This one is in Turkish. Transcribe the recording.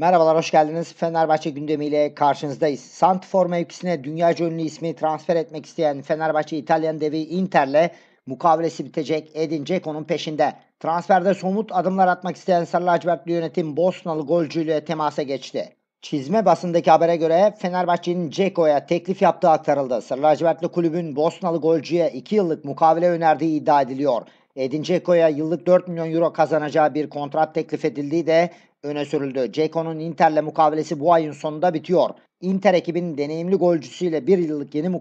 Merhabalar, hoş geldiniz. Fenerbahçe gündemiyle karşınızdayız. Santifor mevkisine dünya ünlü ismi transfer etmek isteyen Fenerbahçe İtalyan devi Inter'le mukavelesi bitecek Edin Dzeko'nun peşinde. Transferde somut adımlar atmak isteyen Sarı Lacivertli yönetim Bosnalı golcüyle temasa geçti. Çizme basındaki habere göre Fenerbahçe'nin Ceko'ya teklif yaptığı aktarıldı. Sarı lacivertli kulübün Bosnalı golcüye 2 yıllık mukavele önerdiği iddia ediliyor. Edin Ceko'ya yıllık 4 milyon euro kazanacağı bir kontrat teklif edildiği de öne sürüldü. Ceko'nun Inter'le mukavelesi bu ayın sonunda bitiyor. Inter ekibinin deneyimli golcüsüyle bir yıllık yeni